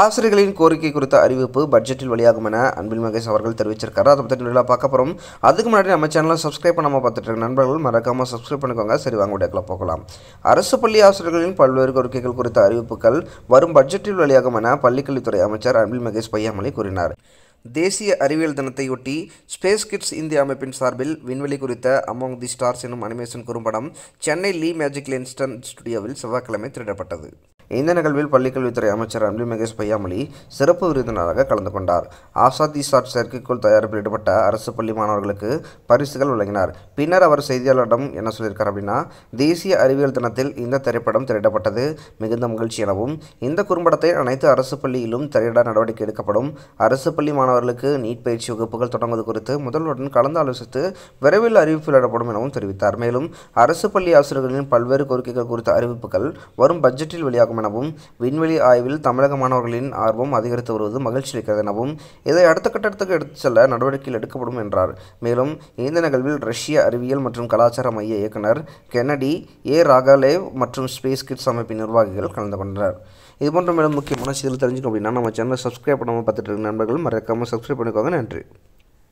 ஆசிரியர்களின் கோரிக்கை குறித்த அறிவிப்பு பட்ஜெட்டில் வெளியாகும் என அன்பில் மகேஷ் அவர்கள் தெரிவிச்சிருக்காரு அதை பற்றி நல்லா பார்க்க போகிறோம் அதுக்கு முன்னாடி நம்ம சேனலை சப்ஸ்கிரைப் பண்ணாமல் பார்த்துட்டு இருக்க நண்பர்கள் மறக்காமல் சப்ஸ்கிரைப் பண்ணிக்கோங்க சரி வாங்க விடையக்கில் போகலாம் அரசு பள்ளி ஆசிரியர்களின் பல்வேறு கோரிக்கைகள் குறித்த அறிவிப்புகள் வரும் பட்ஜெட்டில் வெளியாகும் என பள்ளிக்கல்வித்துறை அமைச்சர் அன்பில் மகேஷ் பையாமலை கூறினார் தேசிய அறிவியல் தினத்தையொட்டி ஸ்பேஸ் கிட்ஸ் இந்திய அமைப்பின் சார்பில் விண்வெளி குறித்த அமோங் தி ஸ்டார்ஸ் எனும் அனிமேஷன் குறும்படம் சென்னை லீ மேஜிக் லென்ஸ்டன் ஸ்டுடியோவில் செவ்வாய்க்கிழமை திருடப்பட்டது இந்த நிகழ்வில் பள்ளிக்கல்வித்துறை அமைச்சர் அன்பில் மகேஷ் பையாமொழி சிறப்பு விருந்தினராக கலந்து கொண்டார் ஆசாதி சாட் செயற்கைக்கோள் தயாரிப்பில் ஈடுபட்ட அரசு பள்ளி மாணவர்களுக்கு பரிசுகள் வழங்கினார் பின்னர் அவர் செய்தியாளரிடம் என்ன சொல்லியிருக்கார் அப்படின்னா தேசிய அறிவியல் தினத்தில் இந்த திரைப்படம் திரையிடப்பட்டது மிகுந்த மகிழ்ச்சி எனவும் இந்த குறும்படத்தை அனைத்து அரசு பள்ளியிலும் திரையிட நடவடிக்கை எடுக்கப்படும் அரசு பள்ளி மாணவர்களுக்கு நீட் பயிற்சி வகுப்புகள் தொடங்குவது குறித்து முதல்வருடன் கலந்து ஆலோசித்து விரைவில் அறிவிப்பு விடப்படும் எனவும் தெரிவித்தார் மேலும் அரசு பள்ளி ஆசிரியர்களின் பல்வேறு கோரிக்கைகள் குறித்த அறிவிப்புகள் வரும் பட்ஜெட்டில் வெளியாகும் உருவாகும் எனவும் விண்வெளி ஆய்வில் தமிழக மாணவர்களின் ஆர்வம் அதிகரித்து வருவது மகிழ்ச்சி அளிக்கிறது எனவும் இதை அடுத்த கட்டத்துக்கு எடுத்துச் செல்ல நடவடிக்கைகள் எடுக்கப்படும் என்றார் மேலும் இந்த நிகழ்வில் ரஷ்ய அறிவியல் மற்றும் கலாச்சார மைய இயக்குனர் கெனடி ஏ ராகாலேவ் மற்றும் ஸ்பேஸ் கிட்ஸ் அமைப்பின் நிர்வாகிகள் கலந்து கொண்டனர் இது போன்ற மேலும் முக்கியமான செய்திகள் தெரிஞ்சுக்கணும் அப்படின்னா நம்ம சேனலை சப்ஸ்கிரைப் பண்ணாமல் பார்த்துட்டு இருக்க நண்பர்கள் மறக்காமல் சப்ஸ்கிரைப் பண்ணிக்கோங்க நன்றி